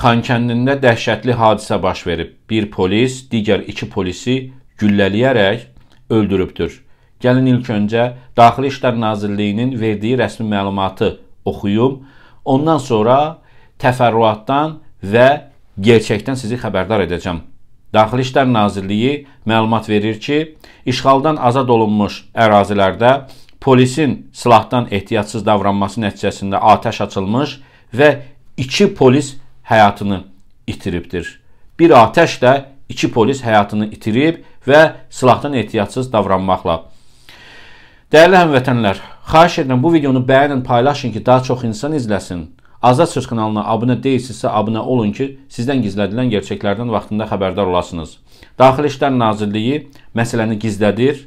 Xankəndində dəhşətli hadisə baş verib. Bir polis digər iki polisi güllələyərək öldürübdür. Gəlin ilk öncə Daxili İşlər Nazirliyinin verdiyi rəsmi məlumatı oxuyum. Ondan sonra təfərrüatdan və gerçəkdən sizi xəbərdar edəcəm. Daxili İşlər Nazirliyi məlumat verir ki, işğaldan azad olunmuş ərazilərdə polisin silahdan ehtiyatsız davranması nəticəsində atəş açılmış və 2 polis həyatını itiribdir. Bir atəşlə iki polis həyatını itirib və silahdan ehtiyatsız davranmaqla. Dəyərli həmvətənlər, xahiş edirəm bu videonu bəyənin, paylaşın ki, daha çox insan izləsin. Azad Söz kanalına abunə deyilsinizsə, abunə olun ki, sizdən gizlədilən gerçəklərdən vaxtında xəbərdar olasınız. Daxili İşlər Nazirliyi məsələni gizlədir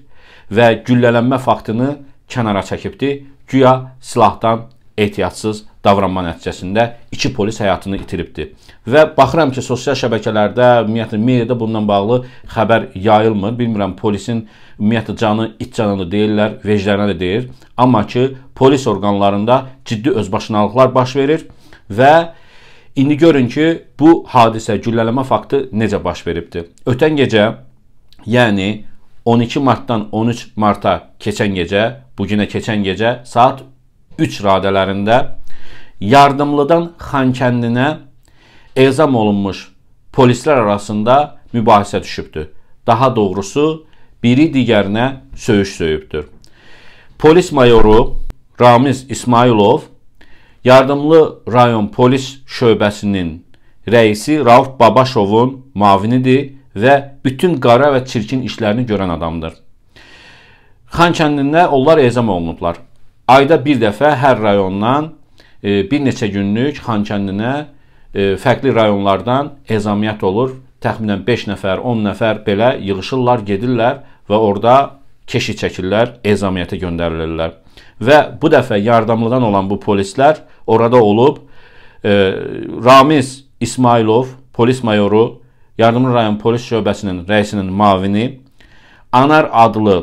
və güllələnmə faktını kənara çəkibdi. Güya silahdan ehtiyatsız davranma nəticəsində iki polis həyatını itiribdi. Və baxıram ki, sosial şəbəkələrdə, ümumiyyətlə mediada bundan bağlı xəbər yayılmır. Bilmirəm polisin ümumiyyətlə canı it canını deyirlər, veclərinə də deyir. Amma ki, polis orqanlarında ciddi özbaşınalıqlar baş verir və İndi görün ki, bu hadisə, güllələmə faktı necə baş veribdi. Ötən gecə, yəni 12 martdan 13 marta keçən gecə, bu günə keçən gecə saat 3 radələrində Yardımlıdan Xankəndinə ezam olunmuş polislər arasında mübahisə düşübdür. Daha doğrusu, biri digərinə söyüş söyübdür. Polis mayoru Ramiz İsmailov Yardımlı rayon polis şöbəsinin rəisi Rauf Babaşovun mavinidir və bütün qara və çirkin işlərini görən adamdır. Xankəndində onlar ezam olunublar. Ayda bir dəfə hər rayondan E, bir neçə günlük Xankəndinə e, fərqli rayonlardan ezamiyyət olur. Təxminən 5 nəfər, 10 nəfər belə yığışırlar, gedirlər və orada keşi çəkirlər, ezamiyyətə göndərilirlər. Və bu dəfə yardımlıdan olan bu polislər orada olub e, Ramiz İsmailov, polis mayoru, Yardımlı rayon polis şöbəsinin rəisinin mavini Anar adlı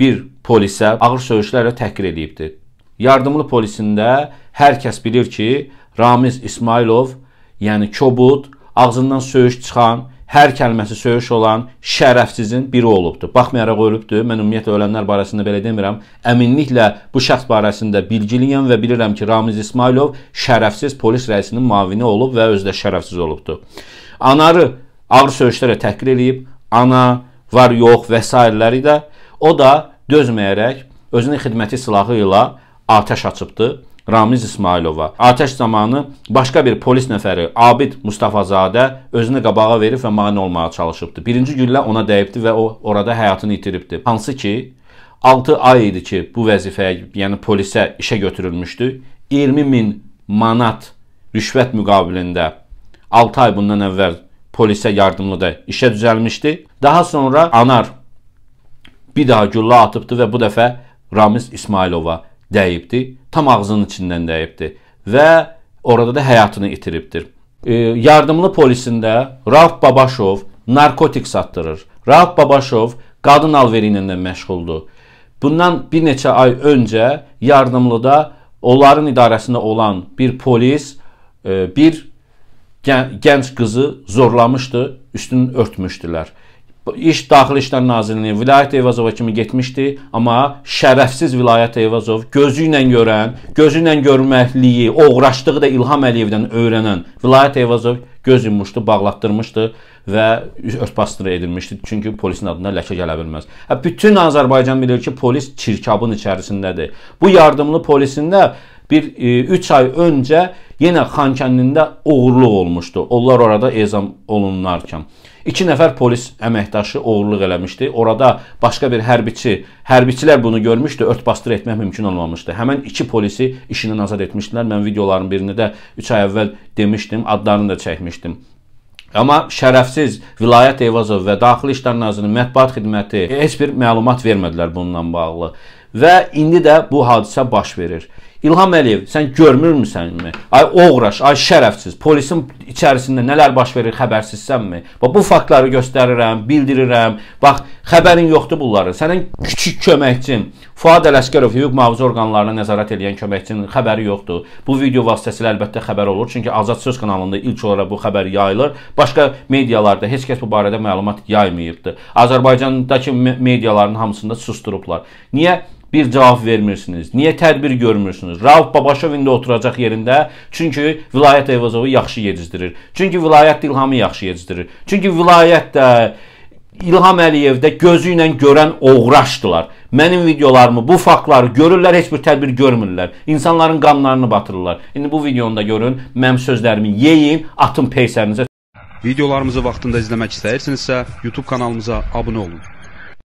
bir polisə ağır söyüşlərlə təhqir edibdir. Yardımlı polisində hər kəs bilir ki, Ramiz İsmailov, yəni kobud, ağzından söyüş çıxan, hər kəlməsi söyüş olan şərəfsizin biri olubdur. Baxmayaraq ölübdür. Mən ümumiyyətlə ölənlər barəsində belə demirəm. Əminliklə bu şəxs barəsində bilgiliyəm və bilirəm ki, Ramiz İsmailov şərəfsiz polis rəisinin müavini olub və özü də şərəfsiz olubdur. Anarı ağır söyüşlərə təhqir eləyib, ana, var yox və s. də o da dözməyərək özünün xidməti silahı ilə atəş açıbdı. Ramiz İsmailova. Atəş zamanı başqa bir polis nəfəri Abid Mustafazadə özünü qabağa verib və mane olmağa çalışıbdı. Birinci güllə ona dəyibdi və o orada həyatını itiribdi. Hansı ki 6 ay idi ki bu vəzifəyə, yəni polisə işə götürülmüşdü. 20 min manat rüşvət müqabilində 6 ay bundan əvvəl polisə yardımlı da işə düzəlmişdi. Daha sonra Anar bir daha güllə atıbdı və bu dəfə Ramiz İsmailova dəyibdi. Tam ağzının içindən dəyibdi və orada da həyatını itiribdir. E, yardımlı polisində Rauf Babaşov narkotik satdırır. Rauf Babaşov qadın alveri ilə də məşğuldur. Bundan bir neçə ay öncə yardımlıda onların idarəsində olan bir polis e, bir gənc qızı zorlamışdı, üstünü örtmüşdülər. İş Daxili İşlər Nazirliyinin Vilayət Eyvazova kimi getmişdi, amma şərəfsiz Vilayət Eyvazov gözü ilə görən, gözü ilə görməkliyi, oğraşdığı da İlham Əliyevdən öyrənən Vilayət Eyvazov göz yummuşdu, bağlatdırmışdı və örtbasdır edilmişdi. Çünki polisin adına ləkə gələ bilməz. Hə bütün Azərbaycan bilir ki, polis çirkabın içərisindədir. Bu yardımlı polisində bir 3 e, ay öncə yenə Xankəndində oğurluq olmuşdu. Onlar orada ezam olunarkən. 2 nəfər polis əməkdaşı oğurluq eləmişdi. Orada başqa bir hərbiçi, hərbiçilər bunu görmüşdü, örtbasdır etmək mümkün olmamışdı. Həmin 2 polisi işindən azad etmişdilər. Mən videoların birini də 3 ay əvvəl demişdim, adlarını da çəkmişdim. Amma şərəfsiz vilayət Eyvazov və Daxili İşlər Nazirinin mətbuat xidməti heç bir məlumat vermədilər bununla bağlı. Və indi də bu hadisə baş verir. İlham Əliyev, sən görmürmüsənmi? Ay oğraş, ay şərəfsiz, polisin içərisində nələr baş verir xəbərsizsənmi? Bax bu faktları göstərirəm, bildirirəm. Bax xəbərin yoxdur bunların. Sənin kiçik köməkçin Fuad Ələsgərov hüquq mühafizə orqanlarına nəzarət edən köməkçinin xəbəri yoxdur. Bu video vasitəsilə əlbəttə xəbər olur, çünki Azad Söz kanalında ilk olaraq bu xəbər yayılır. Başqa medialarda heç kəs bu barədə məlumat yaymayıbdı. Azərbaycandakı mediaların hamısında susdurublar. Niyə? bir cavab vermirsiniz? Niyə tədbir görmürsünüz? Rauf Babaşov indi oturacaq yerində. Çünki vilayət Eyvazovu yaxşı yedizdirir. Çünki vilayət İlhamı yaxşı yedizdirir. Çünki vilayətdə İlham Əliyevdə gözü ilə görən oğraşdılar. Mənim videolarımı, bu faktları görürlər, heç bir tədbir görmürlər. İnsanların qanlarını batırırlar. İndi bu videonu da görün, mənim sözlərimi yeyin, atın peysərinizə. Videolarımızı vaxtında izləmək istəyirsinizsə, YouTube kanalımıza abunə olun.